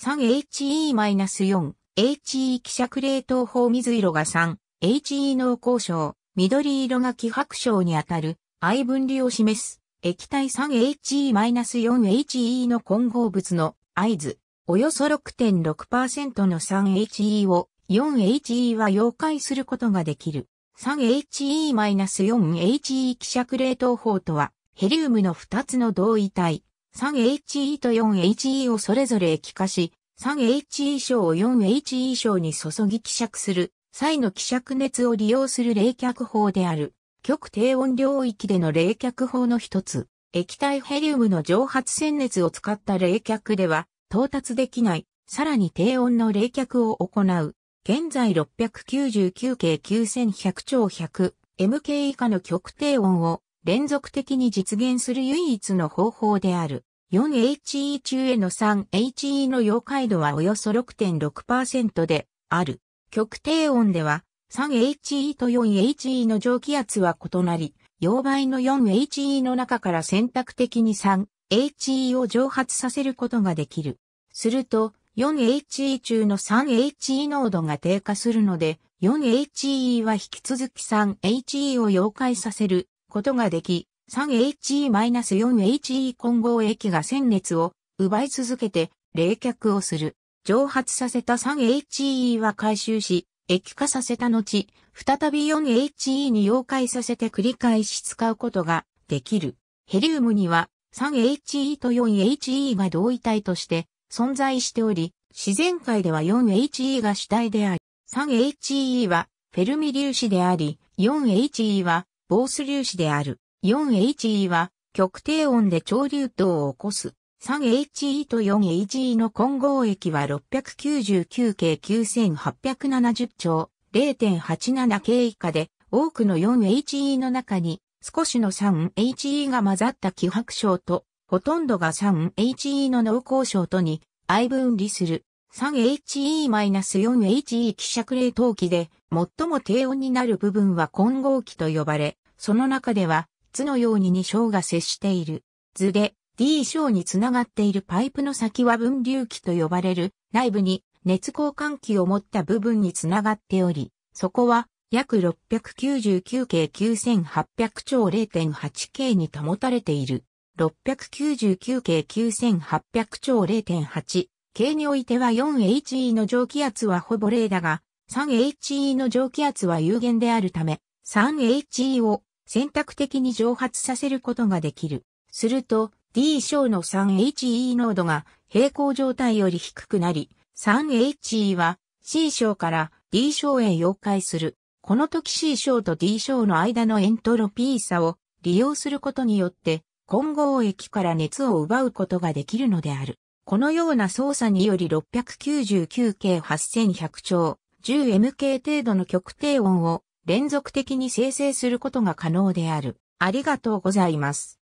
3HE-4、HE 希釈冷凍法水色が 3HE 濃厚症、緑色が希薄症にあたる、I 分離を示す、液体 3HE-4HE の混合物の合図、およそ6.6%の 3HE を 4HE は溶解することができる。3HE-4HE 希釈冷凍法とは、ヘリウムの2つの同位体、3HE と 4HE をそれぞれ液化し、3HE 小を 4HE 小に注ぎ希釈する際の希釈熱を利用する冷却法である。極低温領域での冷却法の一つ、液体ヘリウムの蒸発線熱を使った冷却では到達できない、さらに低温の冷却を行う。現在699系9100兆 100MK 以下の極低温を連続的に実現する唯一の方法である。4HE 中への 3HE の溶解度はおよそ6.6%である。極低温では 3HE と 4HE の蒸気圧は異なり、溶媒の 4HE の中から選択的に 3HE を蒸発させることができる。すると、4HE 中の 3HE 濃度が低下するので、4HE は引き続き 3HE を溶解させることができ、3HE-4HE 混合液が鮮熱を奪い続けて冷却をする。蒸発させた 3HE は回収し、液化させた後、再び 4HE に溶解させて繰り返し使うことができる。ヘリウムには 3HE と 4HE が同位体として存在しており、自然界では 4HE が主体であり、3HE はフェルミ粒子であり、4HE は防水粒子である。4HE は極低温で超流等を起こす。3HE と 4HE の混合液は 699K9870 兆 0.87K 以下で多くの 4HE の中に少しの 3HE が混ざった希薄症とほとんどが 3HE の濃厚症とに相分離する 3HE-4HE 希釈冷凍機で最も低温になる部分は混合器と呼ばれその中では、図のように2章が接している。図で D 章につながっているパイプの先は分流器と呼ばれる内部に熱交換器を持った部分につながっており、そこは約699系9800兆0.8系に保たれている。699系9800兆0.8系においては 4HE の蒸気圧はほぼ0だが、3HE の蒸気圧は有限であるため、3HE を選択的に蒸発させることができる。すると、D 小の 3HE 濃度が平行状態より低くなり、3HE は C 小から D 小へ溶解する。この時 C 小と D 小の間のエントロピー差を利用することによって、混合液から熱を奪うことができるのである。このような操作により 699K8100 兆 10MK 程度の極低温を連続的に生成することが可能である。ありがとうございます。